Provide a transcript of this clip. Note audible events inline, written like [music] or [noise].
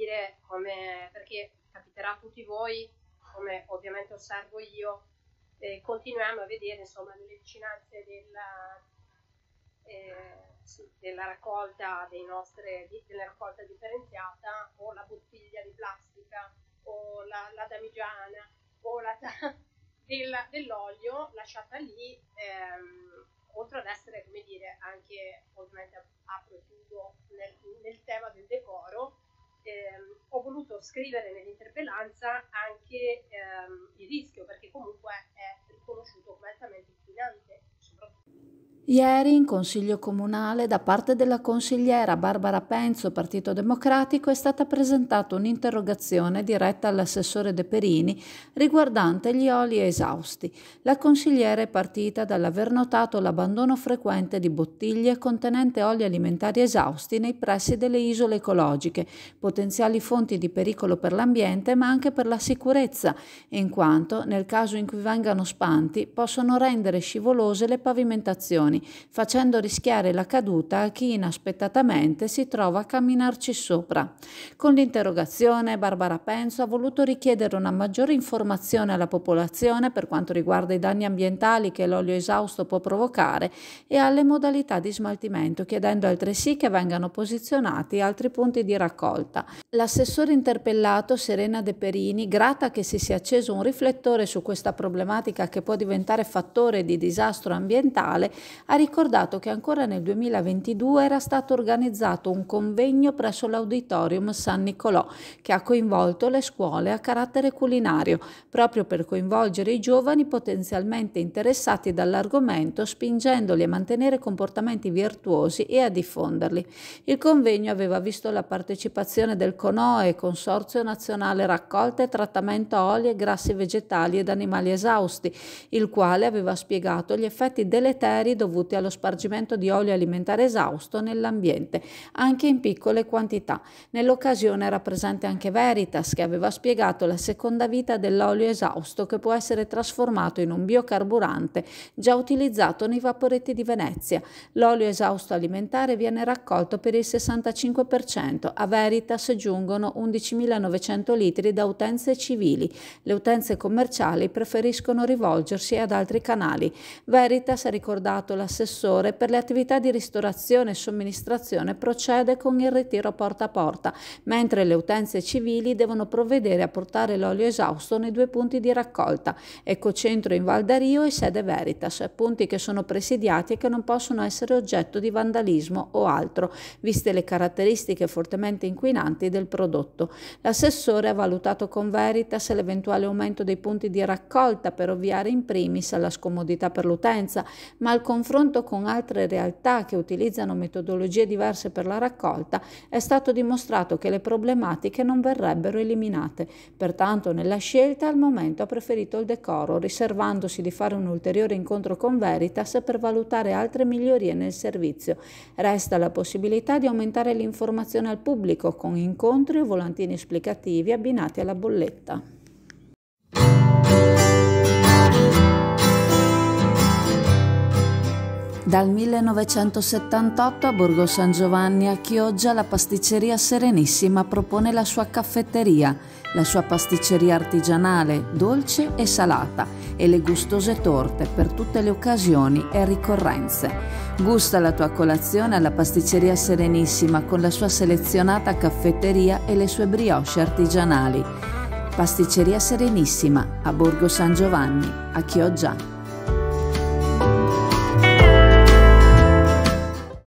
capire come, perché capiterà a tutti voi, come ovviamente osservo io, eh, continuiamo a vedere insomma nelle vicinanze della, eh, della raccolta dei nostri, di, della raccolta differenziata o la bottiglia di plastica o la, la damigiana o la [laughs] dell'olio lasciata lì eh, voluto scrivere nell'interpellanza anche ehm, il rischio, perché comunque è riconosciuto come altamente inquinante. Ieri in Consiglio Comunale da parte della consigliera Barbara Penzo, Partito Democratico, è stata presentata un'interrogazione diretta all'assessore De Perini riguardante gli oli esausti. La consigliera è partita dall'aver notato l'abbandono frequente di bottiglie contenente oli alimentari esausti nei pressi delle isole ecologiche, potenziali fonti di pericolo per l'ambiente ma anche per la sicurezza, in quanto nel caso in cui vengano spanti possono rendere scivolose le pavimentazioni dimensioni, facendo rischiare la caduta a chi inaspettatamente si trova a camminarci sopra. Con l'interrogazione Barbara Penso ha voluto richiedere una maggiore informazione alla popolazione per quanto riguarda i danni ambientali che l'olio esausto può provocare e alle modalità di smaltimento, chiedendo altresì che vengano posizionati altri punti di raccolta. L'assessore interpellato Serena De Perini, grata che si sia acceso un riflettore su questa problematica che può diventare fattore di disastro ambientale, ha ricordato che ancora nel 2022 era stato organizzato un convegno presso l'Auditorium San Nicolò che ha coinvolto le scuole a carattere culinario, proprio per coinvolgere i giovani potenzialmente interessati dall'argomento, spingendoli a mantenere comportamenti virtuosi e a diffonderli. Il convegno aveva visto la partecipazione del CONOE, Consorzio Nazionale Raccolta e Trattamento Oli e Grassi Vegetali ed Animali Esausti, il quale aveva spiegato gli effetti deleteri dovuti dovute allo spargimento di olio alimentare esausto nell'ambiente, anche in piccole quantità. Nell'occasione era presente anche Veritas che aveva spiegato la seconda vita dell'olio esausto che può essere trasformato in un biocarburante già utilizzato nei vaporetti di Venezia. L'olio esausto alimentare viene raccolto per il 65%, a Veritas giungono 11.900 litri da utenze civili. Le utenze commerciali preferiscono rivolgersi ad altri canali. Veritas ha ricordato la l'assessore per le attività di ristorazione e somministrazione procede con il ritiro porta a porta, mentre le utenze civili devono provvedere a portare l'olio esausto nei due punti di raccolta, Ecocentro in Valdario e sede Veritas, punti che sono presidiati e che non possono essere oggetto di vandalismo o altro, viste le caratteristiche fortemente inquinanti del prodotto. L'assessore ha valutato con Veritas l'eventuale aumento dei punti di raccolta per ovviare in primis alla scomodità per l'utenza, ma al conflitto confronto con altre realtà che utilizzano metodologie diverse per la raccolta, è stato dimostrato che le problematiche non verrebbero eliminate. Pertanto nella scelta al momento ha preferito il decoro, riservandosi di fare un ulteriore incontro con Veritas per valutare altre migliorie nel servizio. Resta la possibilità di aumentare l'informazione al pubblico con incontri o volantini esplicativi abbinati alla bolletta. Dal 1978 a Borgo San Giovanni a Chioggia la pasticceria Serenissima propone la sua caffetteria, la sua pasticceria artigianale, dolce e salata e le gustose torte per tutte le occasioni e ricorrenze. Gusta la tua colazione alla pasticceria Serenissima con la sua selezionata caffetteria e le sue brioche artigianali. Pasticceria Serenissima a Borgo San Giovanni a Chioggia.